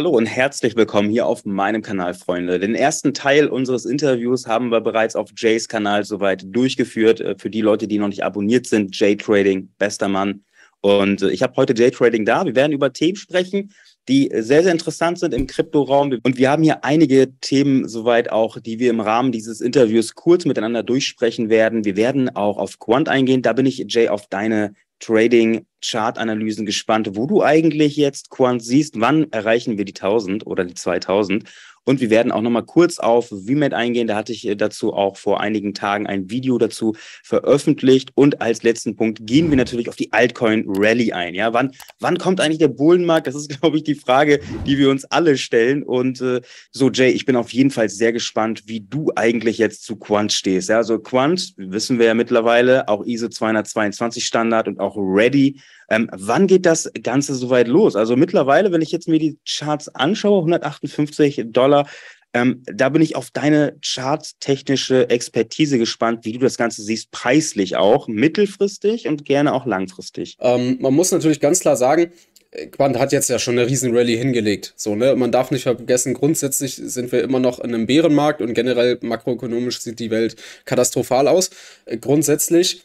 Hallo und herzlich willkommen hier auf meinem Kanal, Freunde. Den ersten Teil unseres Interviews haben wir bereits auf Jays Kanal soweit durchgeführt. Äh, für die Leute, die noch nicht abonniert sind, Jay Trading, bester Mann. Und äh, ich habe heute Jay Trading da. Wir werden über Themen sprechen, die sehr, sehr interessant sind im Kryptoraum. Und wir haben hier einige Themen soweit auch, die wir im Rahmen dieses Interviews kurz miteinander durchsprechen werden. Wir werden auch auf Quant eingehen. Da bin ich, Jay, auf deine Trading Chart Analysen gespannt, wo du eigentlich jetzt Quant siehst, wann erreichen wir die 1000 oder die 2000 und wir werden auch nochmal kurz auf VMAT eingehen. Da hatte ich äh, dazu auch vor einigen Tagen ein Video dazu veröffentlicht. Und als letzten Punkt gehen wir natürlich auf die Altcoin Rally ein. Ja, wann, wann kommt eigentlich der Bullenmarkt? Das ist, glaube ich, die Frage, die wir uns alle stellen. Und äh, so, Jay, ich bin auf jeden Fall sehr gespannt, wie du eigentlich jetzt zu Quant stehst. Ja, also Quant, wissen wir ja mittlerweile, auch ISO 222 Standard und auch Ready ähm, wann geht das Ganze so weit los? Also mittlerweile, wenn ich jetzt mir die Charts anschaue, 158 Dollar, ähm, da bin ich auf deine charttechnische Expertise gespannt, wie du das Ganze siehst, preislich auch, mittelfristig und gerne auch langfristig. Ähm, man muss natürlich ganz klar sagen, äh, Quant hat jetzt ja schon eine riesen Rallye hingelegt. So, ne? Man darf nicht vergessen, grundsätzlich sind wir immer noch in einem Bärenmarkt und generell makroökonomisch sieht die Welt katastrophal aus. Äh, grundsätzlich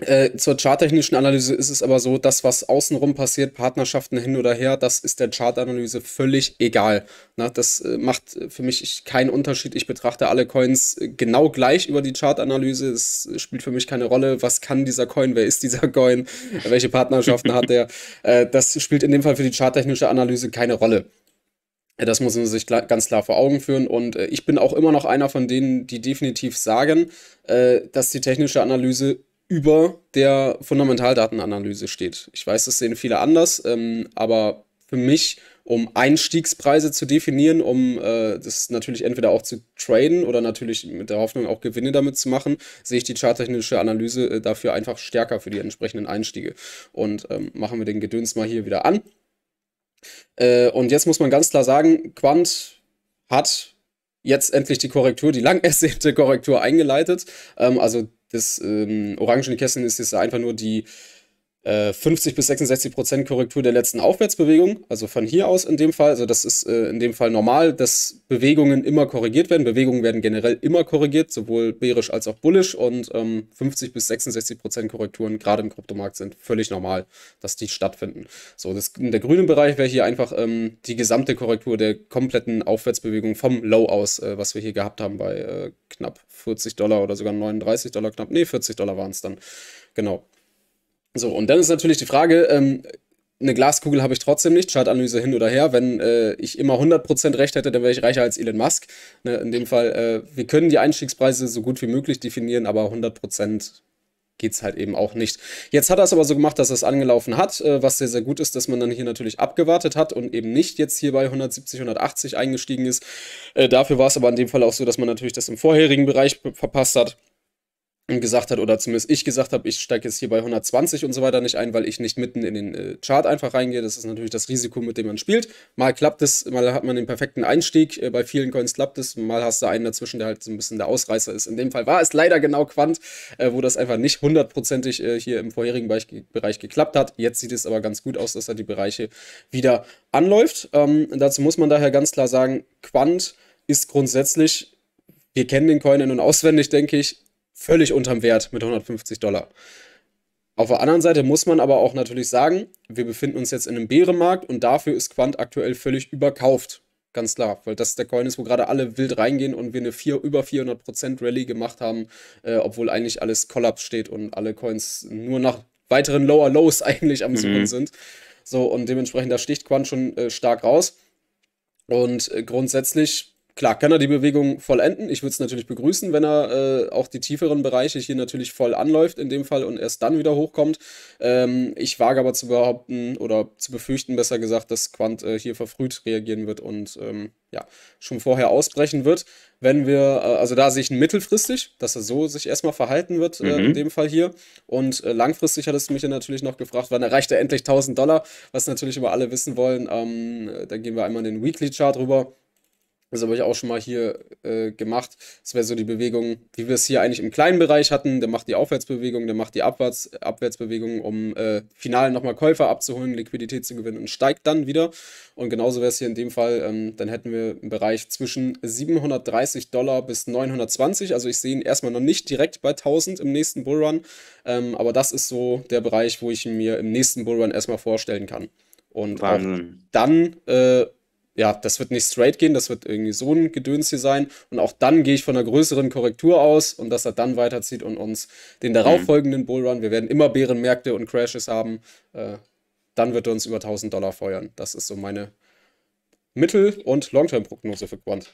äh, zur charttechnischen Analyse ist es aber so, das, was außenrum passiert, Partnerschaften hin oder her, das ist der Chartanalyse völlig egal. Na, das äh, macht für mich keinen Unterschied. Ich betrachte alle Coins äh, genau gleich über die Chartanalyse. Es spielt für mich keine Rolle, was kann dieser Coin, wer ist dieser Coin, welche Partnerschaften hat der. Äh, das spielt in dem Fall für die charttechnische Analyse keine Rolle. Äh, das muss man sich ganz klar vor Augen führen. Und äh, ich bin auch immer noch einer von denen, die definitiv sagen, dass die technische Analyse über der Fundamentaldatenanalyse steht. Ich weiß, das sehen viele anders, ähm, aber für mich, um Einstiegspreise zu definieren, um äh, das natürlich entweder auch zu traden oder natürlich mit der Hoffnung auch Gewinne damit zu machen, sehe ich die charttechnische Analyse äh, dafür einfach stärker für die entsprechenden Einstiege. Und ähm, machen wir den Gedöns mal hier wieder an. Äh, und jetzt muss man ganz klar sagen, Quant hat jetzt endlich die Korrektur, die lang ersehnte Korrektur eingeleitet. Ähm, also das ähm, orangene Kästchen ist jetzt einfach nur die 50 äh, bis 66 Prozent Korrektur der letzten Aufwärtsbewegung, also von hier aus in dem Fall. Also das ist äh, in dem Fall normal, dass Bewegungen immer korrigiert werden. Bewegungen werden generell immer korrigiert, sowohl bärisch als auch bullisch. Und ähm, 50 bis 66 Prozent Korrekturen gerade im Kryptomarkt sind völlig normal, dass die stattfinden. So, das, in der grünen Bereich wäre hier einfach ähm, die gesamte Korrektur der kompletten Aufwärtsbewegung vom Low aus, äh, was wir hier gehabt haben bei äh, knapp 40 Dollar oder sogar 39 Dollar knapp. Nee, 40 Dollar waren es dann. Genau. So, und dann ist natürlich die Frage, ähm, eine Glaskugel habe ich trotzdem nicht, Chartanalyse hin oder her. Wenn äh, ich immer 100% recht hätte, dann wäre ich reicher als Elon Musk. Ne, in dem Fall, äh, wir können die Einstiegspreise so gut wie möglich definieren, aber 100% geht es halt eben auch nicht. Jetzt hat er es aber so gemacht, dass es angelaufen hat, äh, was sehr, sehr gut ist, dass man dann hier natürlich abgewartet hat und eben nicht jetzt hier bei 170, 180 eingestiegen ist. Äh, dafür war es aber in dem Fall auch so, dass man natürlich das im vorherigen Bereich verpasst hat gesagt hat, oder zumindest ich gesagt habe, ich steige jetzt hier bei 120 und so weiter nicht ein, weil ich nicht mitten in den äh, Chart einfach reingehe. Das ist natürlich das Risiko, mit dem man spielt. Mal klappt es, mal hat man den perfekten Einstieg. Äh, bei vielen Coins klappt es, mal hast du einen dazwischen, der halt so ein bisschen der Ausreißer ist. In dem Fall war es leider genau Quant, äh, wo das einfach nicht hundertprozentig hier im vorherigen Bereich, geklappt hat. Jetzt sieht es aber ganz gut aus, dass er die Bereiche wieder anläuft. Ähm, dazu muss man daher ganz klar sagen, Quant ist grundsätzlich wir kennen den Coin in- und auswendig, denke ich völlig unterm Wert mit 150 Dollar. Auf der anderen Seite muss man aber auch natürlich sagen, wir befinden uns jetzt in einem Bärenmarkt und dafür ist Quant aktuell völlig überkauft. Ganz klar, weil das der Coin ist, wo gerade alle wild reingehen und wir eine 4, über 400% Rallye gemacht haben, äh, obwohl eigentlich alles Kollaps steht und alle Coins nur nach weiteren Lower Lows eigentlich am mhm. Suchen sind. So und dementsprechend, da sticht Quant schon äh, stark raus. Und äh, grundsätzlich Klar, kann er die Bewegung vollenden. Ich würde es natürlich begrüßen, wenn er äh, auch die tieferen Bereiche hier natürlich voll anläuft in dem Fall und erst dann wieder hochkommt. Ähm, ich wage aber zu behaupten oder zu befürchten, besser gesagt, dass Quant äh, hier verfrüht reagieren wird und ähm, ja, schon vorher ausbrechen wird. Wenn wir, äh, also da sehe ich mittelfristig, dass er so sich erstmal verhalten wird, mhm. äh, in mhm. dem Fall hier. Und äh, langfristig hattest du mich ja natürlich noch gefragt, wann erreicht er endlich 1000 Dollar, was natürlich immer alle wissen wollen. Ähm, dann gehen wir einmal in den Weekly Chart rüber. Das habe ich auch schon mal hier äh, gemacht. Das wäre so die Bewegung, wie wir es hier eigentlich im kleinen Bereich hatten. Der macht die Aufwärtsbewegung, der macht die Abwärts Abwärtsbewegung, um äh, final nochmal Käufer abzuholen, Liquidität zu gewinnen und steigt dann wieder. Und genauso wäre es hier in dem Fall, ähm, dann hätten wir einen Bereich zwischen 730 Dollar bis 920. Also ich sehe ihn erstmal noch nicht direkt bei 1000 im nächsten Bullrun. Ähm, aber das ist so der Bereich, wo ich ihn mir im nächsten Bullrun erstmal vorstellen kann. Und dann, äh, ja, das wird nicht straight gehen, das wird irgendwie so ein Gedöns hier sein. Und auch dann gehe ich von einer größeren Korrektur aus und dass er dann weiterzieht und uns den darauffolgenden mhm. Bullrun, wir werden immer Bärenmärkte und Crashes haben, äh, dann wird er uns über 1000 Dollar feuern. Das ist so meine Mittel- und Long-Term-Prognose für Quant.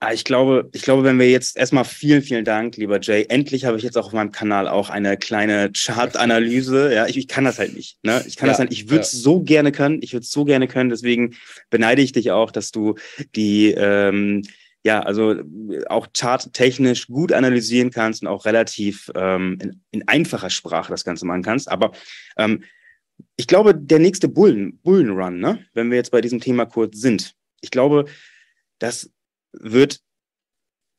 Ah, ich glaube, ich glaube, wenn wir jetzt erstmal vielen, vielen Dank, lieber Jay. Endlich habe ich jetzt auch auf meinem Kanal auch eine kleine Chart-Analyse. Ja, ich, ich, kann das halt nicht. Ne? Ich kann ja, das halt, ich würde es ja. so gerne können. Ich würde es so gerne können. Deswegen beneide ich dich auch, dass du die, ähm, ja, also auch charttechnisch gut analysieren kannst und auch relativ ähm, in, in, einfacher Sprache das Ganze machen kannst. Aber ähm, ich glaube, der nächste Bullen, Bullenrun, ne? wenn wir jetzt bei diesem Thema kurz sind, ich glaube, dass wird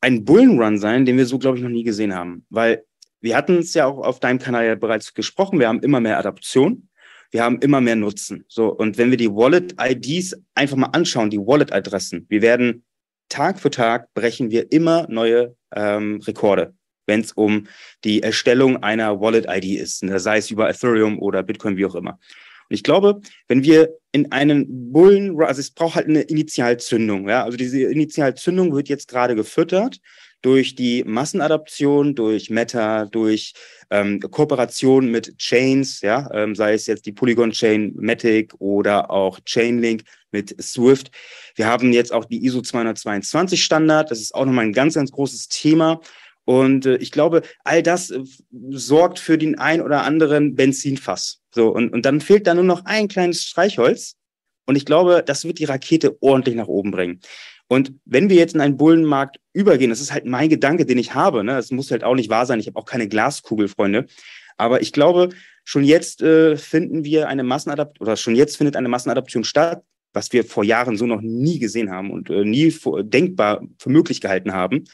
ein Bullenrun sein, den wir so, glaube ich, noch nie gesehen haben. Weil wir hatten es ja auch auf deinem Kanal ja bereits gesprochen, wir haben immer mehr Adaption, wir haben immer mehr Nutzen. So, und wenn wir die Wallet-IDs einfach mal anschauen, die Wallet-Adressen, wir werden Tag für Tag brechen wir immer neue ähm, Rekorde, wenn es um die Erstellung einer Wallet-ID ist, sei es über Ethereum oder Bitcoin, wie auch immer. Und ich glaube, wenn wir in einen Bullen, also es braucht halt eine Initialzündung. Ja? Also diese Initialzündung wird jetzt gerade gefüttert durch die Massenadaption, durch Meta, durch ähm, Kooperation mit Chains, ja, ähm, sei es jetzt die Polygon Chain Matic oder auch Chainlink mit Swift. Wir haben jetzt auch die ISO 222 Standard. Das ist auch nochmal ein ganz, ganz großes Thema. Und äh, ich glaube, all das äh, sorgt für den ein oder anderen Benzinfass. So, und, und dann fehlt da nur noch ein kleines Streichholz. Und ich glaube, das wird die Rakete ordentlich nach oben bringen. Und wenn wir jetzt in einen Bullenmarkt übergehen, das ist halt mein Gedanke, den ich habe. Ne? Das muss halt auch nicht wahr sein. Ich habe auch keine Glaskugel, Freunde. Aber ich glaube, schon jetzt äh, finden wir eine Massenadaption oder schon jetzt findet eine Massenadaption statt, was wir vor Jahren so noch nie gesehen haben und äh, nie vor, denkbar für möglich gehalten haben.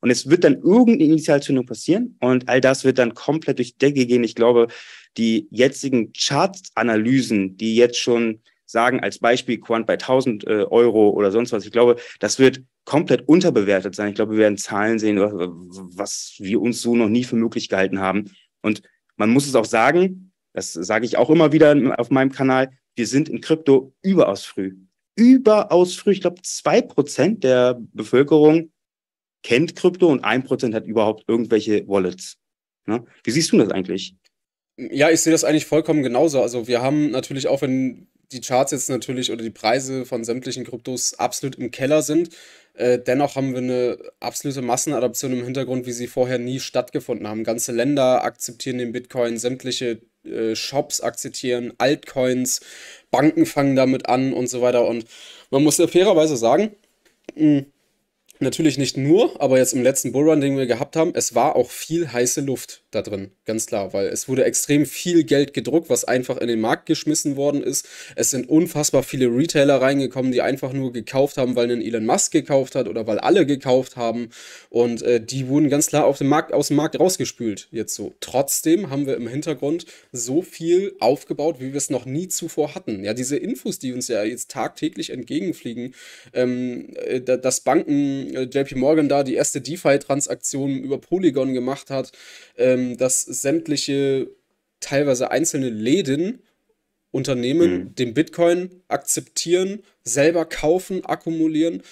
Und es wird dann irgendeine Initialzündung passieren und all das wird dann komplett durch die Decke gehen. Ich glaube, die jetzigen Chart-Analysen, die jetzt schon sagen, als Beispiel Quant bei 1000 äh, Euro oder sonst was, ich glaube, das wird komplett unterbewertet sein. Ich glaube, wir werden Zahlen sehen, was wir uns so noch nie für möglich gehalten haben. Und man muss es auch sagen, das sage ich auch immer wieder auf meinem Kanal, wir sind in Krypto überaus früh. Überaus früh. Ich glaube, zwei Prozent der Bevölkerung kennt Krypto und 1% hat überhaupt irgendwelche Wallets. Ne? Wie siehst du das eigentlich? Ja, ich sehe das eigentlich vollkommen genauso. Also wir haben natürlich auch, wenn die Charts jetzt natürlich oder die Preise von sämtlichen Kryptos absolut im Keller sind, äh, dennoch haben wir eine absolute Massenadaption im Hintergrund, wie sie vorher nie stattgefunden haben. Ganze Länder akzeptieren den Bitcoin, sämtliche äh, Shops akzeptieren Altcoins, Banken fangen damit an und so weiter. Und man muss ja fairerweise sagen, mh, hm, natürlich nicht nur, aber jetzt im letzten Bullrun, den wir gehabt haben, es war auch viel heiße Luft da drin, ganz klar, weil es wurde extrem viel Geld gedruckt, was einfach in den Markt geschmissen worden ist. Es sind unfassbar viele Retailer reingekommen, die einfach nur gekauft haben, weil einen Elon Musk gekauft hat oder weil alle gekauft haben und äh, die wurden ganz klar auf dem Markt, aus dem Markt rausgespült jetzt so. Trotzdem haben wir im Hintergrund so viel aufgebaut, wie wir es noch nie zuvor hatten. Ja, diese Infos, die uns ja jetzt tagtäglich entgegenfliegen, ähm, äh, dass Banken, äh, JP Morgan da die erste DeFi-Transaktion über Polygon gemacht hat, ähm, ähm, dass sämtliche teilweise einzelne Läden, Unternehmen mhm. den Bitcoin akzeptieren, selber kaufen, akkumulieren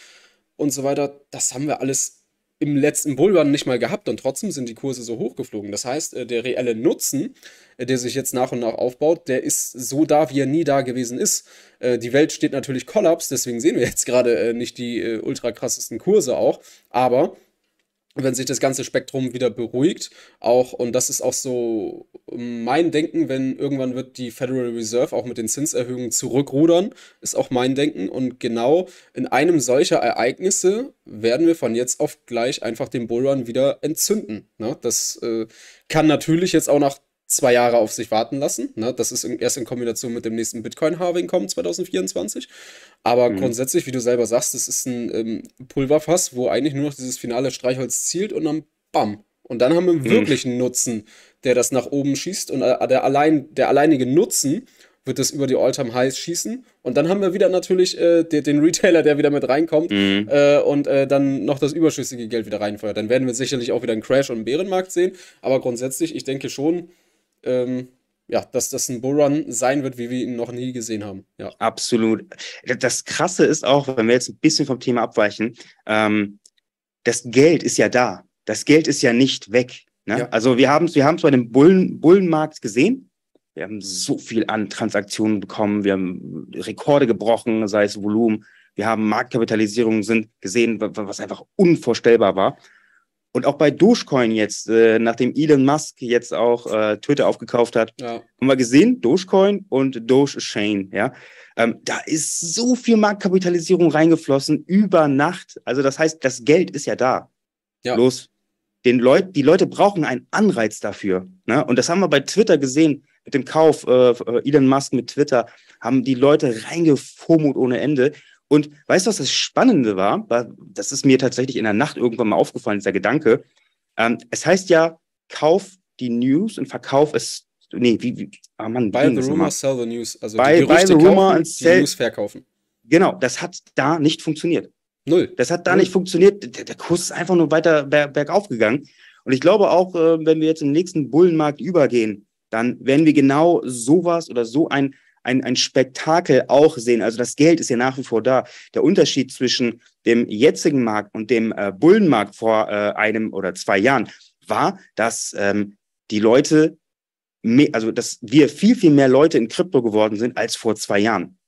und so weiter. Das haben wir alles im letzten Bullrun nicht mal gehabt und trotzdem sind die Kurse so hochgeflogen. Das heißt, äh, der reelle Nutzen, äh, der sich jetzt nach und nach aufbaut, der ist so da, wie er nie da gewesen ist. Äh, die Welt steht natürlich Kollaps, deswegen sehen wir jetzt gerade nicht die ultra krassesten Kurse auch, aber wenn sich das ganze Spektrum wieder beruhigt, auch, und das ist auch so mein Denken, wenn irgendwann wird die Federal Reserve auch mit den Zinserhöhungen zurückrudern, ist auch mein Denken. Und genau in einem solcher Ereignisse werden wir von jetzt auf gleich einfach den Bullrun wieder entzünden. Ne? Das äh, kann natürlich jetzt auch nach zwei Jahre auf sich warten lassen. Ne? Das ist in, erst in Kombination mit dem nächsten Bitcoin-Harving kommen 2024. Aber mhm. grundsätzlich, wie du selber sagst, es ist ein ähm, Pulverfass, wo eigentlich nur noch dieses finale Streichholz zielt und dann bam. Und dann haben wir mhm. wirklich mhm. wirklichen Nutzen, der das nach oben schießt und äh, der, allein, der alleinige Nutzen wird das über die Alltime highs schießen. Und dann haben wir wieder natürlich äh, den, den Retailer, der wieder mit reinkommt mhm. äh, und äh, dann noch das überschüssige Geld wieder reinfeuert. Dann werden wir sicherlich auch wieder einen Crash und einen Bärenmarkt sehen. Aber grundsätzlich, ich denke schon, ähm, ja, dass das ein Bullrun sein wird, wie wir ihn noch nie gesehen haben. Ja. Absolut. Das Krasse ist auch, wenn wir jetzt ein bisschen vom Thema abweichen, ähm, das Geld ist ja da. Das Geld ist ja nicht weg. Ne? Ja. Also wir haben es wir bei dem Bullen, Bullenmarkt gesehen. Wir haben so viel an Transaktionen bekommen. Wir haben Rekorde gebrochen, sei es Volumen. Wir haben Marktkapitalisierungen sind gesehen, was einfach unvorstellbar war. Und auch bei Dogecoin jetzt, äh, nachdem Elon Musk jetzt auch äh, Twitter aufgekauft hat, ja. haben wir gesehen, Dogecoin und Dogechain, ja. Ähm, da ist so viel Marktkapitalisierung reingeflossen über Nacht. Also das heißt, das Geld ist ja da. Ja. Los. Den Leut, die Leute brauchen einen Anreiz dafür. Ne? Und das haben wir bei Twitter gesehen, mit dem Kauf äh, Elon Musk mit Twitter, haben die Leute reingefomot ohne Ende. Und weißt du, was das Spannende war? Das ist mir tatsächlich in der Nacht irgendwann mal aufgefallen, dieser Gedanke. Ähm, es heißt ja, kauf die News und verkauf es. Nee, wie, wie ah Mann, buy the rumor, mal. sell the news. Also buy, die Gerüchte buy the rumor kaufen, and sell. Die News verkaufen. Genau, das hat da nicht funktioniert. Null. Das hat da Null. nicht funktioniert. Der, der, Kurs ist einfach nur weiter ber, bergauf gegangen. Und ich glaube auch, äh, wenn wir jetzt im nächsten Bullenmarkt übergehen, dann werden wir genau sowas oder so ein ein, ein Spektakel auch sehen. Also das Geld ist ja nach wie vor da. Der Unterschied zwischen dem jetzigen Markt und dem äh, Bullenmarkt vor äh, einem oder zwei Jahren war, dass ähm, die Leute, also dass wir viel, viel mehr Leute in Krypto geworden sind als vor zwei Jahren.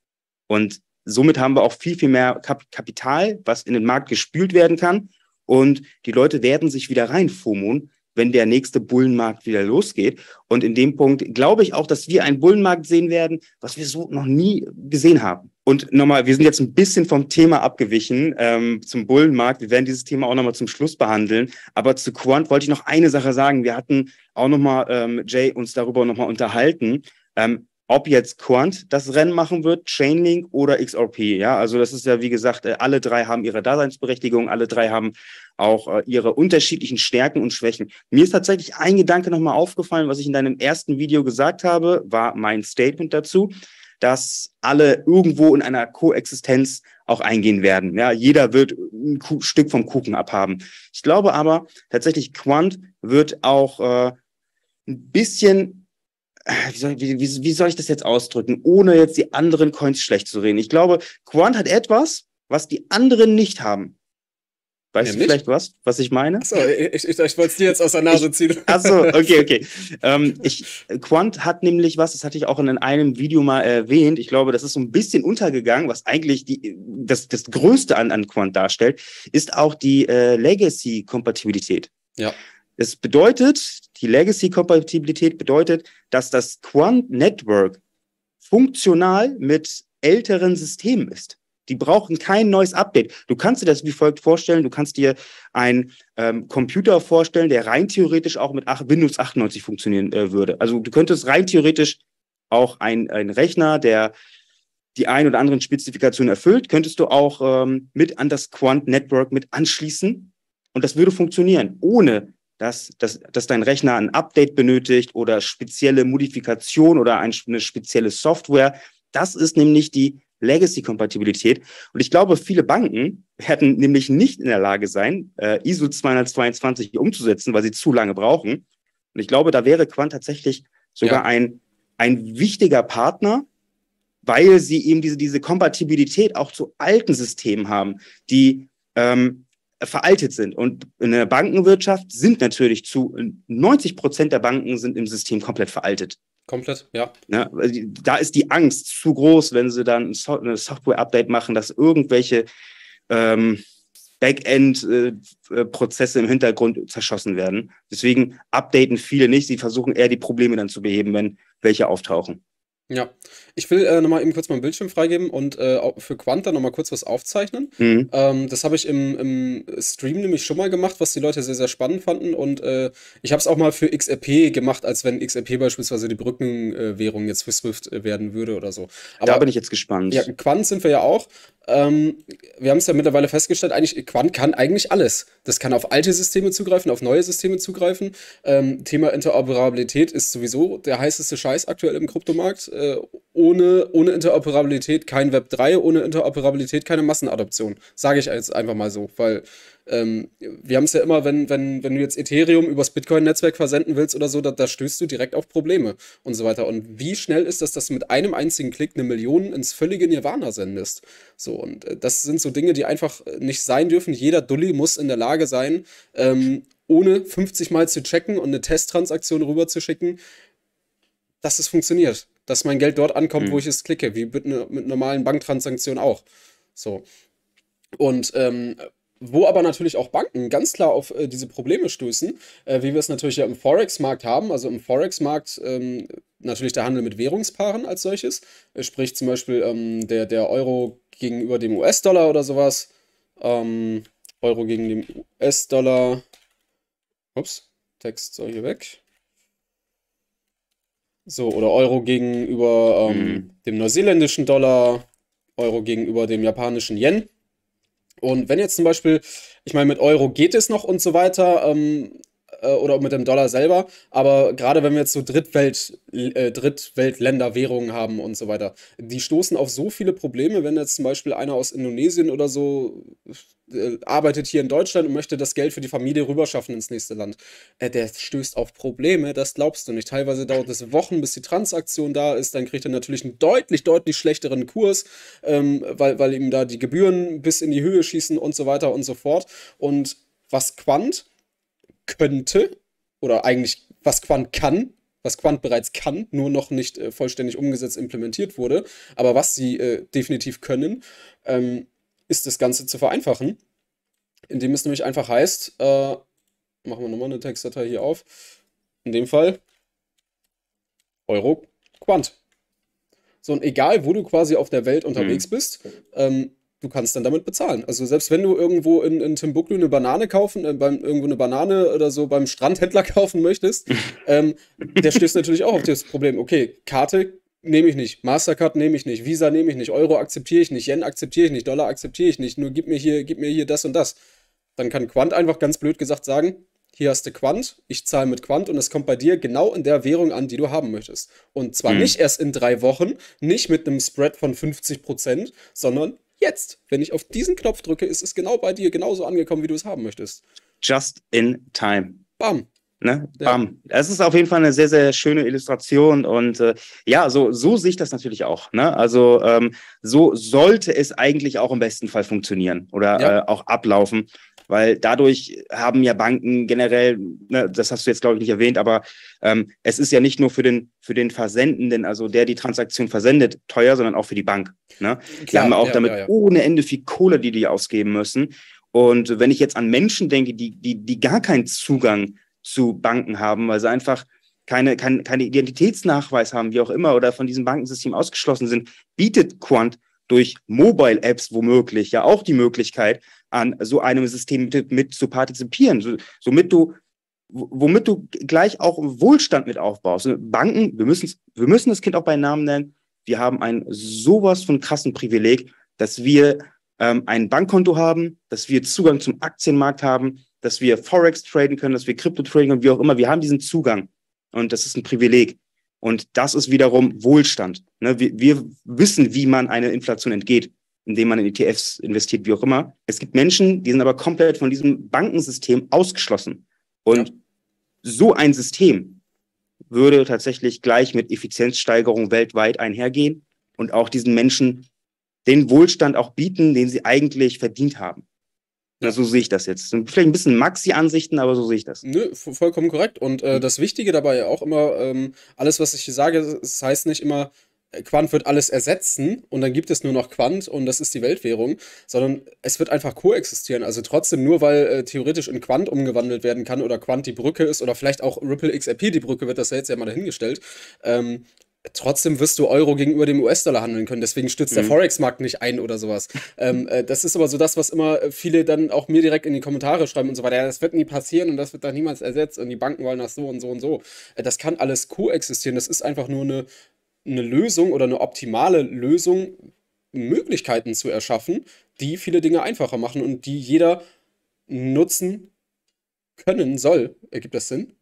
Und somit haben wir auch viel, viel mehr Kap Kapital, was in den Markt gespült werden kann. Und die Leute werden sich wieder reinfumun, wenn der nächste Bullenmarkt wieder losgeht. Und in dem Punkt glaube ich auch, dass wir einen Bullenmarkt sehen werden, was wir so noch nie gesehen haben. Und nochmal, wir sind jetzt ein bisschen vom Thema abgewichen ähm, zum Bullenmarkt. Wir werden dieses Thema auch nochmal zum Schluss behandeln. Aber zu Quant wollte ich noch eine Sache sagen. Wir hatten auch nochmal, ähm, Jay, uns darüber nochmal unterhalten. Ähm, ob jetzt Quant das Rennen machen wird, Chainlink oder XRP. Ja, also das ist ja, wie gesagt, äh, alle drei haben ihre Daseinsberechtigung, alle drei haben auch äh, ihre unterschiedlichen Stärken und Schwächen. Mir ist tatsächlich ein Gedanke nochmal aufgefallen, was ich in deinem ersten Video gesagt habe, war mein Statement dazu, dass alle irgendwo in einer Koexistenz auch eingehen werden. Ja, jeder wird ein Stück vom Kuchen abhaben. Ich glaube aber tatsächlich, Quant wird auch äh, ein bisschen wie soll, wie, wie, wie soll ich das jetzt ausdrücken, ohne jetzt die anderen Coins schlecht zu reden? Ich glaube, Quant hat etwas, was die anderen nicht haben. Weißt ja, du vielleicht was, was ich meine? Achso, ich, ich, ich wollte es dir jetzt aus der Nase ziehen. Achso, okay, okay. Ähm, ich, Quant hat nämlich was, das hatte ich auch in einem Video mal erwähnt. Ich glaube, das ist so ein bisschen untergegangen, was eigentlich die, das, das Größte an, an Quant darstellt, ist auch die äh, Legacy-Kompatibilität. Ja. Es bedeutet, die Legacy-Kompatibilität bedeutet, dass das Quant Network funktional mit älteren Systemen ist. Die brauchen kein neues Update. Du kannst dir das wie folgt vorstellen. Du kannst dir einen ähm, Computer vorstellen, der rein theoretisch auch mit 8, Windows 98 funktionieren äh, würde. Also du könntest rein theoretisch auch einen Rechner, der die ein oder anderen Spezifikationen erfüllt, könntest du auch ähm, mit an das Quant Network mit anschließen. Und das würde funktionieren, ohne dass, dass, dass dein Rechner ein Update benötigt oder spezielle Modifikation oder eine spezielle Software. Das ist nämlich die Legacy-Kompatibilität. Und ich glaube, viele Banken werden nämlich nicht in der Lage sein, äh, ISO 222 umzusetzen, weil sie zu lange brauchen. Und ich glaube, da wäre Quant tatsächlich sogar ja. ein, ein wichtiger Partner, weil sie eben diese, diese Kompatibilität auch zu alten Systemen haben, die ähm, veraltet sind. Und in der Bankenwirtschaft sind natürlich zu 90 Prozent der Banken sind im System komplett veraltet. Komplett, ja. ja. Ne? Da ist die Angst zu groß, wenn sie dann ein Software-Update machen, dass irgendwelche ähm, Backend-Prozesse im Hintergrund zerschossen werden. Deswegen updaten viele nicht. Sie versuchen eher die Probleme dann zu beheben, wenn welche auftauchen. Ja, ich will äh, nochmal eben kurz meinen Bildschirm freigeben und äh, auch für Quanta nochmal kurz was aufzeichnen. Mhm. Ähm, das habe ich im, im, Stream nämlich schon mal gemacht, was die Leute sehr, sehr spannend fanden. Und äh, ich habe es auch mal für XRP gemacht, als wenn XRP beispielsweise die Brückenwährung jetzt für Swift äh, werden würde oder so. Aber, da bin ich jetzt gespannt. Ja, Quant sind wir ja auch. Ähm, wir haben es ja mittlerweile festgestellt, eigentlich, Quant kann eigentlich alles. Das kann auf alte Systeme zugreifen, auf neue Systeme zugreifen. Ähm, Thema Interoperabilität ist sowieso der heißeste Scheiß aktuell im Kryptomarkt. Äh, äh, ohne, ohne Interoperabilität kein Web 3, ohne Interoperabilität keine Massenadoption. Sage ich jetzt einfach mal so, weil ähm, wir haben es ja immer, wenn, wenn, wenn du jetzt Ethereum übers Bitcoin-Netzwerk versenden willst oder so, da, da, stößt du direkt auf Probleme und so weiter. Und wie schnell ist das, dass du mit einem einzigen Klick eine Million ins völlige Nirvana sendest? So, und äh, das sind so Dinge, die einfach äh, nicht sein dürfen. Jeder Dulli muss in der Lage sein, ähm, ohne 50 Mal zu checken und eine Testtransaktion rüberzuschicken, dass es funktioniert dass mein Geld dort ankommt, mhm. wo hm. ich es klicke, wie mit, ne, mit normalen Banktransaktionen auch. So. Und ähm, wo aber natürlich auch Banken ganz klar auf äh, diese Probleme stoßen, äh, wie wir es natürlich ja im Forex-Markt haben. Also im Forex-Markt ähm, natürlich der Handel mit Währungspaaren als solches, äh, sprich zum Beispiel ähm, der, der Euro gegenüber dem US-Dollar oder sowas. Ähm, Euro gegen den US-Dollar. Ups, Text soll hier weg. So, oder Euro gegenüber ähm, mhm. dem neuseeländischen Dollar, Euro gegenüber dem japanischen Yen. Und wenn jetzt zum Beispiel, ich meine, mit Euro geht es noch und so weiter, ähm, äh, oder mit dem Dollar selber. Aber gerade wenn wir jetzt so Drittwelt, äh, Drittweltländer Währungen haben und so weiter, die stoßen auf so viele Probleme, wenn jetzt zum Beispiel einer aus Indonesien oder so äh, arbeitet hier in Deutschland und möchte das Geld für die Familie rüberschaffen ins nächste Land. Äh, der stößt auf Probleme, das glaubst du nicht. Teilweise dauert es Wochen, bis die Transaktion da ist. Dann kriegt er natürlich einen deutlich, deutlich schlechteren Kurs, ähm, weil, weil ihm da die Gebühren bis in die Höhe schießen und so weiter und so fort. Und was Quant könnte oder eigentlich was Quant kann, was Quant bereits kann, nur noch nicht äh, vollständig umgesetzt implementiert wurde, aber was sie äh, definitiv können, ähm, ist das Ganze zu vereinfachen, indem es nämlich einfach heißt, äh, machen wir nochmal eine Textdatei hier auf, in dem Fall Euro Quant. So, und egal, wo du quasi auf der Welt unterwegs hm. bist, ähm, du kannst dann damit bezahlen. Also selbst wenn du irgendwo in, in Timbuktu eine Banane kaufen, äh, beim, irgendwo eine Banane oder so beim Strandhändler kaufen möchtest, ähm, der stößt natürlich auch auf das Problem, okay, Karte nehme ich nicht, Mastercard nehme ich nicht, Visa nehme ich nicht, Euro akzeptiere ich nicht, Yen akzeptiere ich nicht, Dollar akzeptiere ich nicht, nur gib mir hier, gib mir hier das und das. Dann kann Quant einfach ganz blöd gesagt sagen, hier hast du Quant, ich zahle mit Quant und es kommt bei dir genau in der Währung an, die du haben möchtest. Und zwar mhm. nicht erst in drei Wochen, nicht mit einem Spread von 50 Prozent, sondern jetzt, wenn ich auf diesen Knopf drücke, ist es genau bei dir genauso angekommen, wie du es haben möchtest. Just in time. Bam. Ne? Ja. Bam. Das ist auf jeden Fall eine sehr, sehr schöne Illustration. Und äh, ja, so, so sehe ich das natürlich auch. Ne? Also ähm, so sollte es eigentlich auch im besten Fall funktionieren oder ja. äh, auch ablaufen weil dadurch haben ja Banken generell, ne, das hast du jetzt glaube ich nicht erwähnt, aber ähm, es ist ja nicht nur für den, für den Versendenden, also der die Transaktion versendet, teuer, sondern auch für die Bank. Ne? Klar, die haben auch ja, damit ja, ja. ohne Ende viel Kohle, die die ausgeben müssen. Und wenn ich jetzt an Menschen denke, die, die, die gar keinen Zugang zu Banken haben, weil sie einfach keine, keine, keine Identitätsnachweis haben, wie auch immer, oder von diesem Bankensystem ausgeschlossen sind, bietet Quant durch Mobile-Apps womöglich ja auch die Möglichkeit, an so einem System mit, mit zu partizipieren, so, somit du womit du gleich auch Wohlstand mit aufbaust. Ne? Banken, wir, müssen wir müssen das Kind auch bei Namen nennen. Wir haben ein sowas von krassen Privileg, dass wir ähm, ein Bankkonto haben, dass wir Zugang zum Aktienmarkt haben, dass wir Forex traden können, dass wir Krypto traden können, wie auch immer. Wir haben diesen Zugang und das ist ein Privileg. Und das ist wiederum Wohlstand. Ne? Wir, wir wissen, wie man einer Inflation entgeht indem man in ETFs investiert, wie auch immer. Es gibt Menschen, die sind aber komplett von diesem Bankensystem ausgeschlossen. Und ja. so ein System würde tatsächlich gleich mit Effizienzsteigerung weltweit einhergehen und auch diesen Menschen den Wohlstand auch bieten, den sie eigentlich verdient haben. Na, so sehe ich das jetzt. Vielleicht ein bisschen Maxi-Ansichten, aber so sehe ich das. Nö, vollkommen korrekt. Und äh, hm. das Wichtige dabei auch immer, ähm, alles, was ich hier sage, es das heißt nicht immer, Quant wird alles ersetzen und dann gibt es nur noch Quant und das ist die Weltwährung, sondern es wird einfach koexistieren. Also trotzdem, nur weil äh, theoretisch in Quant umgewandelt werden kann oder Quant die Brücke ist oder vielleicht auch Ripple XRP die Brücke wird, das ja jetzt ja mal dahingestellt, ähm, trotzdem wirst du Euro gegenüber dem US-Dollar handeln können. Deswegen stützt mhm. der Forex-Markt nicht ein oder sowas. ähm, äh, das ist aber so das, was immer äh, viele dann auch mir direkt in die Kommentare schreiben und so weiter. Ja, das wird nie passieren und das wird dann niemals ersetzt und die Banken wollen das so und so und so. Äh, das kann alles koexistieren. Das ist einfach nur eine eine Lösung oder eine optimale Lösung Möglichkeiten zu erschaffen, die viele Dinge einfacher machen und die jeder nutzen können soll. Ergibt das Sinn?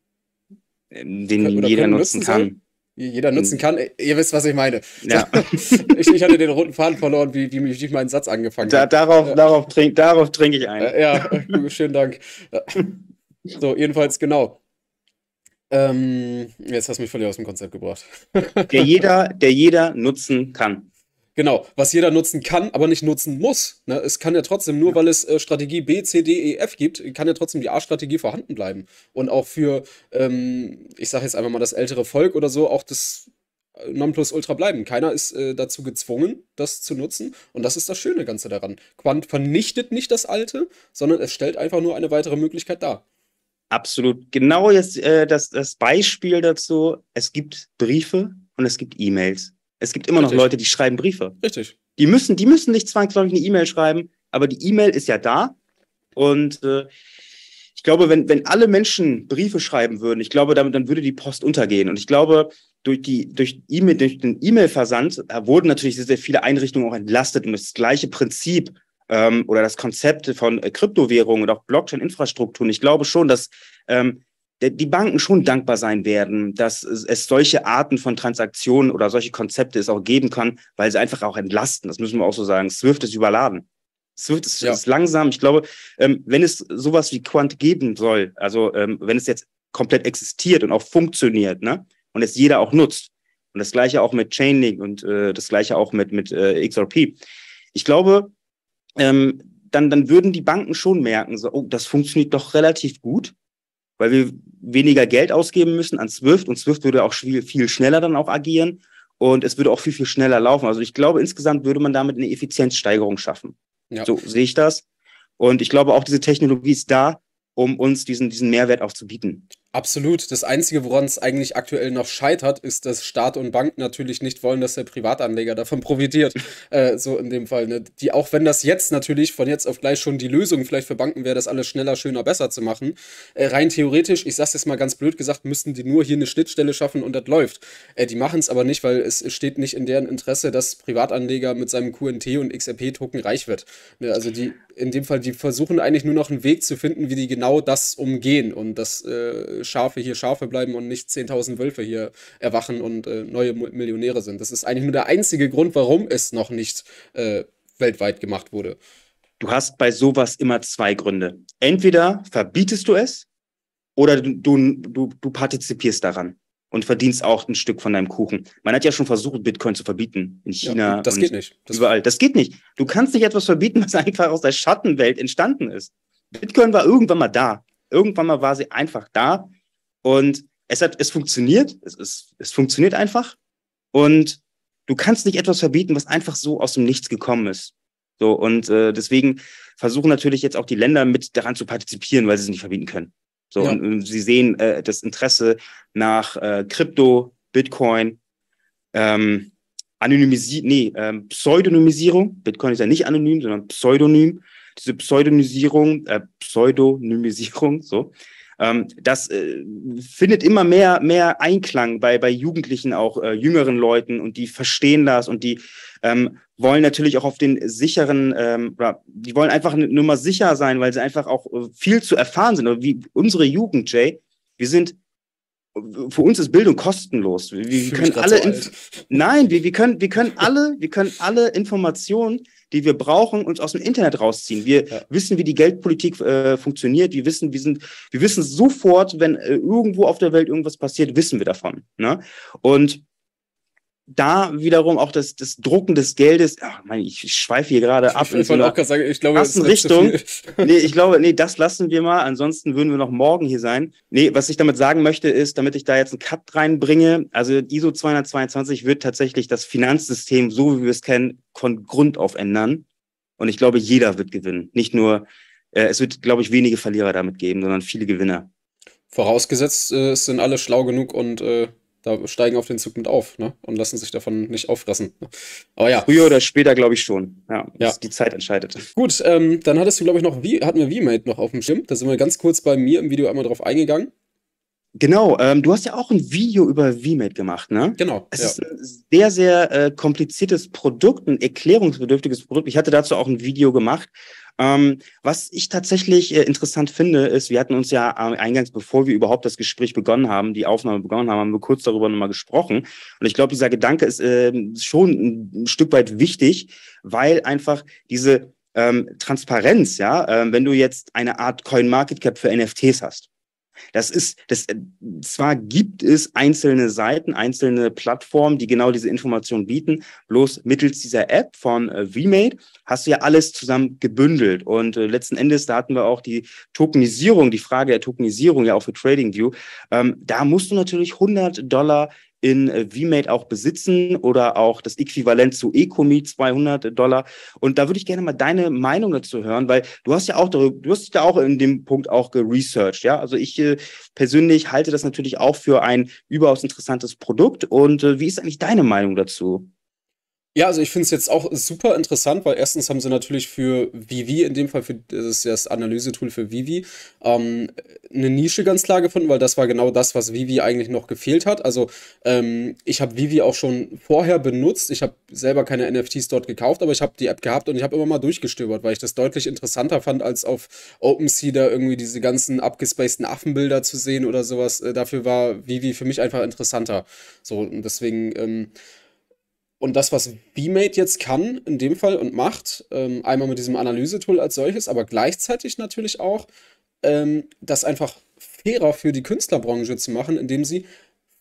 Ähm, den können, jeder nutzen, nutzen kann. Jeder nutzen hm. kann. Ihr wisst, was ich meine. Ja. ich, ich, hatte den roten Faden verloren, wie, wie, wie ich meinen Satz angefangen da, habe. Darauf, ja. darauf trinke darauf trink ich ein. Äh, ja, schönen Dank. So, jedenfalls genau. Ähm, jetzt hast du mich völlig aus dem Konzept gebracht. der, jeder, der jeder nutzen kann. Genau, was jeder nutzen kann, aber nicht nutzen muss. Ne? Es kann ja trotzdem, nur ja. weil es äh, Strategie B, C, D, E, F gibt, kann ja trotzdem die A-Strategie vorhanden bleiben. Und auch für, ähm, ich sage jetzt einfach mal, das ältere Volk oder so, auch das äh, Nonplusultra bleiben. Keiner ist äh, dazu gezwungen, das zu nutzen. Und das ist das Schöne Ganze daran. Quant vernichtet nicht das Alte, sondern es stellt einfach nur eine weitere Möglichkeit dar. Absolut. Genau jetzt äh, das, das Beispiel dazu. Es gibt Briefe und es gibt E-Mails. Es gibt immer Richtig. noch Leute, die schreiben Briefe. Richtig. Die müssen, die müssen nicht zwangsläufig eine E-Mail schreiben, aber die E-Mail ist ja da. Und äh, ich glaube, wenn, wenn alle Menschen Briefe schreiben würden, ich glaube, damit, dann würde die Post untergehen. Und ich glaube, durch, die, durch, e durch den E-Mail-Versand äh, wurden natürlich sehr, sehr viele Einrichtungen auch entlastet. Und das gleiche Prinzip ähm, oder das Konzept von äh, Kryptowährungen und auch Blockchain-Infrastrukturen. Ich glaube schon, dass ähm, die Banken schon dankbar sein werden, dass es solche Arten von Transaktionen oder solche Konzepte es auch geben kann, weil sie einfach auch entlasten. Das müssen wir auch so sagen. Swift ist überladen. Swift ist, ja. ist langsam. Ich glaube, ähm, wenn es sowas wie Quant geben soll, also ähm, wenn es jetzt komplett existiert und auch funktioniert, ne, und es jeder auch nutzt, und das gleiche auch mit Chainlink und äh, das gleiche auch mit, mit äh, XRP. Ich glaube, ähm, dann, dann würden die Banken schon merken, so, oh, das funktioniert doch relativ gut, weil wir weniger Geld ausgeben müssen an Swift und Swift würde auch viel, viel schneller dann auch agieren und es würde auch viel, viel schneller laufen. Also ich glaube, insgesamt würde man damit eine Effizienzsteigerung schaffen. Ja. So sehe ich das. Und ich glaube, auch diese Technologie ist da, um uns diesen, diesen Mehrwert auch zu bieten. Absolut. Das Einzige, woran es eigentlich aktuell noch scheitert, ist, dass Staat und Bank natürlich nicht wollen, dass der Privatanleger davon profitiert. äh, so in dem Fall. Ne? Die, auch wenn das jetzt natürlich von jetzt auf gleich schon die Lösung vielleicht für Banken wäre, das alles schneller, schöner, besser zu machen. Äh, rein theoretisch, ich sag's jetzt mal ganz blöd gesagt, müssten die nur hier eine Schnittstelle schaffen und das läuft. Äh, die machen es aber nicht, weil es steht nicht in deren Interesse, dass Privatanleger mit seinem QNT und XRP-Token reich wird. Ne? Also die in dem Fall, die versuchen eigentlich nur noch einen Weg zu finden, wie die genau das umgehen und dass äh, Schafe hier Schafe bleiben und nicht 10.000 Wölfe hier erwachen und äh, neue Millionäre sind. Das ist eigentlich nur der einzige Grund, warum es noch nicht äh, weltweit gemacht wurde. Du hast bei sowas immer zwei Gründe. Entweder verbietest du es oder du, du, du partizipierst daran und verdienst auch ein Stück von deinem Kuchen. Man hat ja schon versucht, Bitcoin zu verbieten in China. Ja, das geht nicht. Das überall. Das geht nicht. Du kannst nicht etwas verbieten, was einfach aus der Schattenwelt entstanden ist. Bitcoin war irgendwann mal da. Irgendwann mal war sie einfach da. Und es hat, es funktioniert. Es, es, es funktioniert einfach. Und du kannst nicht etwas verbieten, was einfach so aus dem Nichts gekommen ist. So, und äh, deswegen versuchen natürlich jetzt auch die Länder mit daran zu partizipieren, weil sie es nicht verbieten können. So, ja. und, und, sie sehen äh, das Interesse nach äh, Krypto, Bitcoin, ähm, Anonymisierung, nee, ähm, Pseudonymisierung. Bitcoin ist ja nicht anonym, sondern Pseudonym. Diese Pseudonymisierung, äh, Pseudonymisierung, so, ähm, das äh, findet immer mehr, mehr Einklang bei, bei Jugendlichen, auch äh, jüngeren Leuten und die verstehen das und die ähm, wollen natürlich auch auf den sicheren, ähm, die wollen einfach nur mal sicher sein, weil sie einfach auch äh, viel zu erfahren sind. Und wie unsere Jugend, Jay, wir sind für uns ist Bildung kostenlos. Wir, wir können alle, so nein, wir, wir können, wir können alle, wir können alle Informationen die wir brauchen, uns aus dem Internet rausziehen. Wir ja. wissen, wie die Geldpolitik äh, funktioniert. Wir wissen, wir sind, wir wissen sofort, wenn äh, irgendwo auf der Welt irgendwas passiert, wissen wir davon. Ne? Und da wiederum auch das, das Drucken des Geldes, ach mein, ich schweife hier gerade ab. Ich, wollte auch gerade sagen, ich glaube, das Richtung. nee, ich glaube, nee, das lassen wir mal. Ansonsten würden wir noch morgen hier sein. Nee, was ich damit sagen möchte, ist, damit ich da jetzt einen Cut reinbringe, also ISO 222 wird tatsächlich das Finanzsystem, so wie wir es kennen, von Grund auf ändern. Und ich glaube, jeder wird gewinnen. Nicht nur, äh, es wird, glaube ich, wenige Verlierer damit geben, sondern viele Gewinner. Vorausgesetzt, äh, es sind alle schlau genug und äh da steigen auf den Zug mit auf ne? und lassen sich davon nicht auffressen. Ne? Aber ja. Früher oder später, glaube ich schon. Ja, ja. Die Zeit entscheidet. Gut, ähm, dann hattest du, glaube ich, noch, hatten wir V-Mate noch auf dem Schirm. Da sind wir ganz kurz bei mir im Video einmal drauf eingegangen. Genau, ähm, du hast ja auch ein Video über VMAT gemacht, ne? Genau. Es ja. ist ein sehr, sehr äh, kompliziertes Produkt, ein erklärungsbedürftiges Produkt. Ich hatte dazu auch ein Video gemacht. Ähm, was ich tatsächlich äh, interessant finde, ist, wir hatten uns ja äh, eingangs, bevor wir überhaupt das Gespräch begonnen haben, die Aufnahme begonnen haben, haben wir kurz darüber nochmal gesprochen. Und ich glaube, dieser Gedanke ist äh, schon ein Stück weit wichtig, weil einfach diese ähm, Transparenz, ja, ähm, wenn du jetzt eine Art Coin Market Cap für NFTs hast das ist, das, äh, zwar gibt es einzelne Seiten, einzelne Plattformen, die genau diese Informationen bieten, bloß mittels dieser App von äh, VMate hast du ja alles zusammen gebündelt. Und äh, letzten Endes, da hatten wir auch die Tokenisierung, die Frage der Tokenisierung ja auch für TradingView. Ähm, da musst du natürlich 100 Dollar in äh, VMate auch besitzen oder auch das Äquivalent zu Ecomi 200 Dollar. Und da würde ich gerne mal deine Meinung dazu hören, weil du hast ja auch darüber, du hast ja auch in dem Punkt auch geresearched, ja. Also ich äh, persönlich halte das natürlich auch für ein überaus interessantes Produkt. Und äh, wie ist eigentlich deine Meinung dazu? Ja, also ich finde es jetzt auch super interessant, weil erstens haben sie natürlich für Vivi, in dem Fall für das, ist ja das Analysetool für Vivi, ähm, eine Nische ganz klar gefunden, weil das war genau das, was Vivi eigentlich noch gefehlt hat. Also ähm, ich habe Vivi auch schon vorher benutzt. Ich habe selber keine NFTs dort gekauft, aber ich habe die App gehabt und ich habe immer mal durchgestöbert, weil ich das deutlich interessanter fand, als auf OpenSea da irgendwie diese ganzen abgespaceden Affenbilder zu sehen oder sowas. Äh, dafür war Vivi für mich einfach interessanter. So, und deswegen. Ähm, und das, was VMate jetzt kann, in dem Fall und macht, ähm, einmal mit diesem Analyse-Tool als solches, aber gleichzeitig natürlich auch, ähm, das einfach fairer für die Künstlerbranche zu machen, indem sie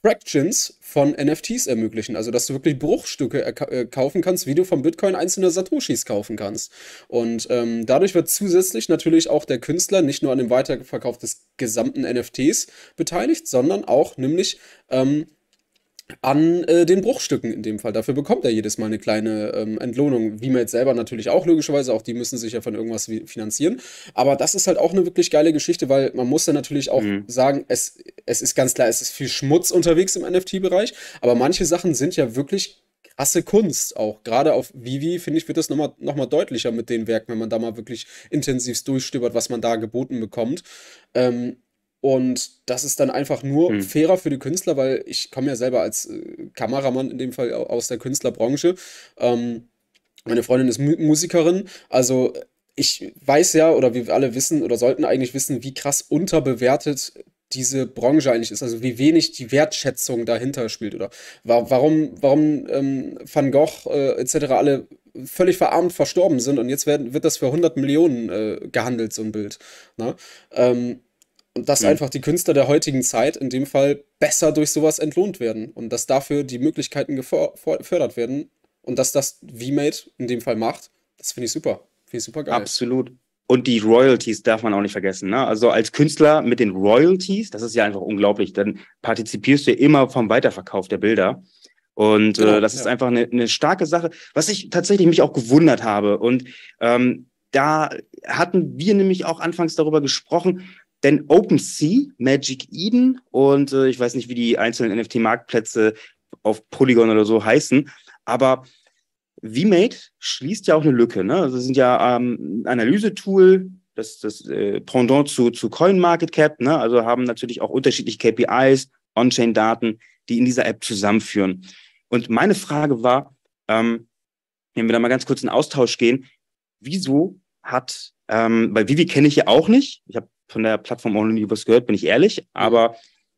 Fractions von NFTs ermöglichen. Also, dass du wirklich Bruchstücke äh, kaufen kannst, wie du vom Bitcoin einzelne Satoshis kaufen kannst. Und ähm, dadurch wird zusätzlich natürlich auch der Künstler nicht nur an dem Weiterverkauf des gesamten NFTs beteiligt, sondern auch nämlich ähm, an äh, den Bruchstücken in dem Fall. Dafür bekommt er jedes Mal eine kleine ähm, Entlohnung. Wie man jetzt selber natürlich auch, logischerweise, auch die müssen sich ja von irgendwas finanzieren. Aber das ist halt auch eine wirklich geile Geschichte, weil man muss ja natürlich auch mhm. sagen, es, es ist ganz klar, es ist viel Schmutz unterwegs im NFT-Bereich, aber manche Sachen sind ja wirklich krasse Kunst auch. Gerade auf Vivi, finde ich, wird das nochmal noch mal deutlicher mit den Werken, wenn man da mal wirklich intensiv durchstöbert, was man da geboten bekommt. Ähm, und das ist dann einfach nur hm. fairer für die Künstler, weil ich komme ja selber als äh, Kameramann in dem Fall aus der Künstlerbranche. Ähm, meine Freundin ist M Musikerin, also äh, ich weiß ja, oder wir alle wissen oder sollten eigentlich wissen, wie krass unterbewertet diese Branche eigentlich ist, also wie wenig die Wertschätzung dahinter spielt oder warum, warum ähm, Van Gogh äh, etc. alle völlig verarmt verstorben sind und jetzt werden, wird das für 100 Millionen äh, gehandelt, so ein Bild. Ne? Ähm, und dass mhm. einfach die Künstler der heutigen Zeit in dem Fall besser durch sowas entlohnt werden und dass dafür die Möglichkeiten gefördert werden und dass das V-Made in dem Fall macht, das finde ich super. Finde ich super geil. Absolut. Und die Royalties darf man auch nicht vergessen. Ne? Also als Künstler mit den Royalties, das ist ja einfach unglaublich, dann partizipierst du ja immer vom Weiterverkauf der Bilder. Und äh, genau, äh, das ja. ist einfach eine, eine starke Sache, was ich tatsächlich mich auch gewundert habe. Und ähm, da hatten wir nämlich auch anfangs darüber gesprochen, denn OpenSea, Magic Eden und äh, ich weiß nicht, wie die einzelnen NFT-Marktplätze auf Polygon oder so heißen, aber VMate schließt ja auch eine Lücke. Ne? Also das sind ja ähm, Analyse-Tool, das, das äh, Pendant zu, zu CoinMarketCap, ne? also haben natürlich auch unterschiedliche KPIs, On-Chain-Daten, die in dieser App zusammenführen. Und meine Frage war, ähm, wenn wir da mal ganz kurz in Austausch gehen, wieso hat, ähm, weil Vivi kenne ich ja auch nicht, ich habe von der Plattform auch noch nie was gehört, bin ich ehrlich. Aber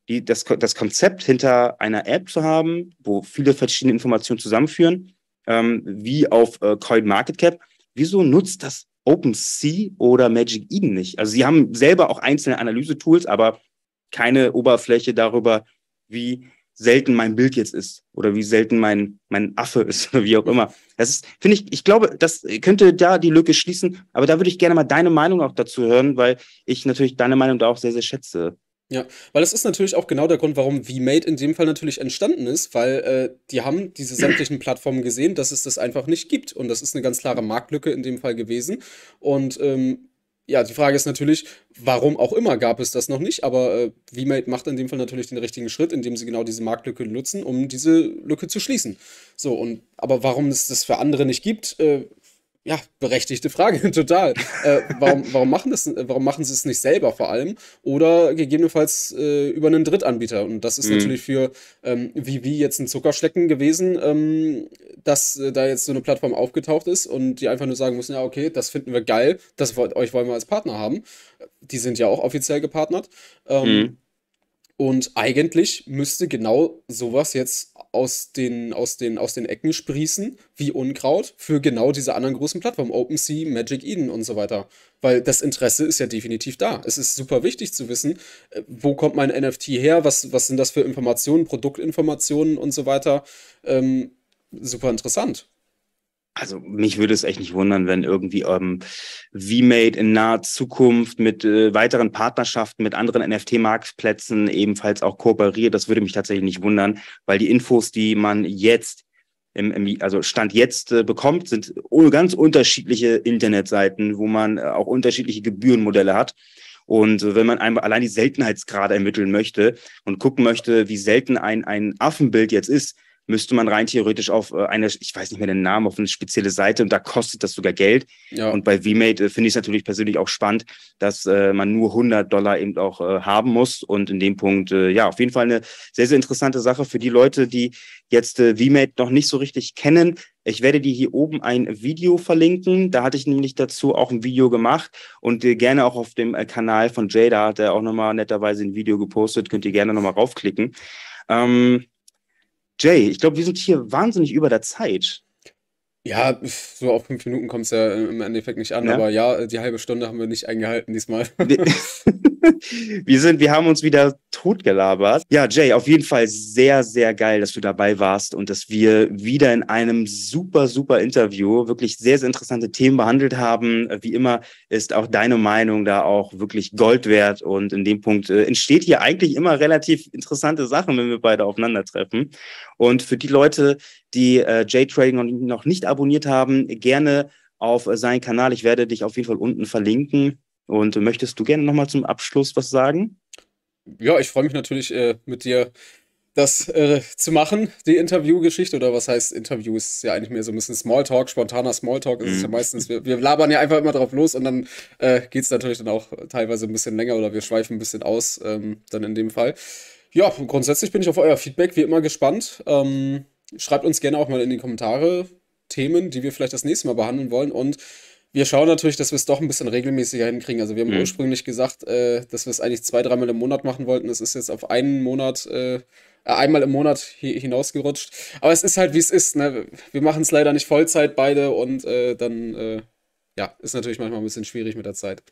die, das, das Konzept hinter einer App zu haben, wo viele verschiedene Informationen zusammenführen, ähm, wie auf äh, Cap, wieso nutzt das OpenSea oder Magic Eden nicht? Also sie haben selber auch einzelne Analyse-Tools, aber keine Oberfläche darüber, wie selten mein Bild jetzt ist oder wie selten mein, mein Affe ist oder wie auch immer. Das ist, finde ich, ich glaube, das könnte da die Lücke schließen, aber da würde ich gerne mal deine Meinung auch dazu hören, weil ich natürlich deine Meinung da auch sehr, sehr schätze. Ja, weil das ist natürlich auch genau der Grund, warum V-Made in dem Fall natürlich entstanden ist, weil äh, die haben diese sämtlichen Plattformen gesehen, dass es das einfach nicht gibt. Und das ist eine ganz klare Marktlücke in dem Fall gewesen. Und ähm, ja, die Frage ist natürlich, warum auch immer gab es das noch nicht, aber äh, VMate macht in dem Fall natürlich den richtigen Schritt, indem sie genau diese Marktlücke nutzen, um diese Lücke zu schließen. So, und aber warum es das für andere nicht gibt, äh, ja, berechtigte Frage, total. Äh, warum, warum, machen das, warum machen sie es nicht selber vor allem? Oder gegebenenfalls äh, über einen Drittanbieter. Und das ist mhm. natürlich für ähm, Vivi jetzt ein Zuckerschlecken gewesen, ähm, dass äh, da jetzt so eine Plattform aufgetaucht ist und die einfach nur sagen müssen, ja, okay, das finden wir geil, das wollt, euch wollen wir als Partner haben. Die sind ja auch offiziell gepartnert. Ähm, mhm. Und eigentlich müsste genau sowas jetzt aus den, aus den, aus den Ecken sprießen, wie Unkraut, für genau diese anderen großen Plattformen, OpenSea, Magic Eden und so weiter. Weil das Interesse ist ja definitiv da. Es ist super wichtig zu wissen, äh, wo kommt mein NFT her, was, was sind das für Informationen, Produktinformationen und so weiter. Ähm, super interessant also mich würde es echt nicht wundern, wenn irgendwie ähm, V-Made in naher Zukunft mit äh, weiteren Partnerschaften mit anderen NFT-Marktplätzen ebenfalls auch kooperiert. Das würde mich tatsächlich nicht wundern, weil die Infos, die man jetzt im, im also Stand jetzt äh, bekommt, sind ganz unterschiedliche Internetseiten, wo man äh, auch unterschiedliche Gebührenmodelle hat. Und äh, wenn man einmal allein die Seltenheitsgrade ermitteln möchte und gucken möchte, wie selten ein, ein Affenbild jetzt ist, müsste man rein theoretisch auf äh, eine, ich weiß nicht mehr den Namen, auf eine spezielle Seite und da kostet das sogar Geld. Ja. Und bei VMate äh, finde ich es natürlich persönlich auch spannend, dass äh, man nur 100 Dollar eben auch äh, haben muss. Und in dem Punkt, äh, ja, auf jeden Fall eine sehr, sehr interessante Sache für die Leute, die jetzt äh, VMate noch nicht so richtig kennen. Ich werde dir hier oben ein Video verlinken. Da hatte ich nämlich dazu auch ein Video gemacht und äh, gerne auch auf dem Kanal von Jada hat er auch nochmal netterweise ein Video gepostet. Könnt ihr gerne nochmal raufklicken. Ähm, Jay, ich glaube, wir sind hier wahnsinnig über der Zeit. Ja, so auf fünf Minuten kommt es ja im Endeffekt nicht an, ja? aber ja, die halbe Stunde haben wir nicht eingehalten diesmal. wir sind, wir haben uns wieder totgelabert. Ja, Jay, auf jeden Fall sehr, sehr geil, dass du dabei warst und dass wir wieder in einem super, super Interview wirklich sehr, sehr interessante Themen behandelt haben. Wie immer ist auch deine Meinung da auch wirklich Gold wert und in dem Punkt äh, entsteht hier eigentlich immer relativ interessante Sachen, wenn wir beide aufeinandertreffen. Und für die Leute, die äh, Jay Trading noch nicht abonniert haben, gerne auf seinen Kanal. Ich werde dich auf jeden Fall unten verlinken. Und möchtest du gerne nochmal zum Abschluss was sagen? Ja, ich freue mich natürlich äh, mit dir das äh, zu machen, die Interviewgeschichte oder was heißt Interview ist ja eigentlich mehr so ein bisschen Smalltalk, spontaner Smalltalk ist mhm. ja meistens, wir, wir, labern ja einfach immer drauf los und dann äh, geht es natürlich dann auch teilweise ein bisschen länger oder wir schweifen ein bisschen aus, ähm, dann in dem Fall. Ja, grundsätzlich bin ich auf euer Feedback wie immer gespannt. Ähm, schreibt uns gerne auch mal in die Kommentare Themen, die wir vielleicht das nächste Mal behandeln wollen und wir schauen natürlich, dass wir es doch ein bisschen regelmäßiger hinkriegen. Also wir haben mhm. ursprünglich gesagt, äh, dass wir es eigentlich zwei, dreimal im Monat machen wollten. Es ist jetzt auf einen Monat, äh, äh einmal im Monat hinausgerutscht. Aber es ist halt, wie es ist. Ne? Wir machen es leider nicht Vollzeit beide und äh, dann, äh, ja, ist natürlich manchmal ein bisschen schwierig mit der Zeit.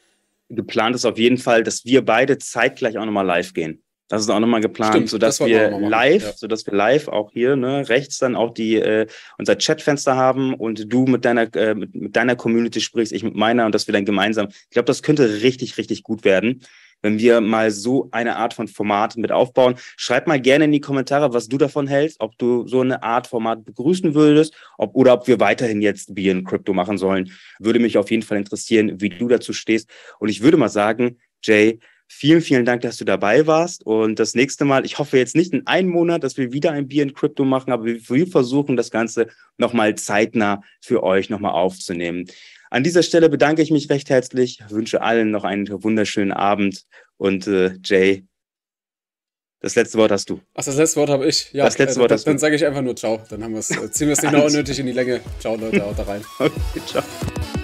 Du plantest auf jeden Fall, dass wir beide zeitgleich auch nochmal live gehen. Das ist auch nochmal geplant, so dass wir live, ja. dass wir live auch hier ne, rechts dann auch die äh, unser Chatfenster haben und du mit deiner äh, mit, mit, deiner Community sprichst, ich mit meiner und dass wir dann gemeinsam. Ich glaube, das könnte richtig richtig gut werden, wenn wir mal so eine Art von Format mit aufbauen. Schreib mal gerne in die Kommentare, was du davon hältst, ob du so eine Art Format begrüßen würdest, ob oder ob wir weiterhin jetzt Be in Crypto machen sollen. Würde mich auf jeden Fall interessieren, wie du dazu stehst. Und ich würde mal sagen, Jay Vielen, vielen Dank, dass du dabei warst. Und das nächste Mal, ich hoffe jetzt nicht in einem Monat, dass wir wieder ein Bier in Crypto machen, aber wir versuchen das Ganze nochmal zeitnah für euch nochmal aufzunehmen. An dieser Stelle bedanke ich mich recht herzlich, wünsche allen noch einen wunderschönen Abend und äh, Jay, das letzte Wort hast du. Ach, das letzte Wort habe ich. Ja, das letzte äh, hast dann, du. Dann sage ich einfach nur Ciao. Dann haben wir äh, ziehen wir es nicht mehr unnötig in die Länge. Ciao, Leute, haut da rein. Okay, ciao.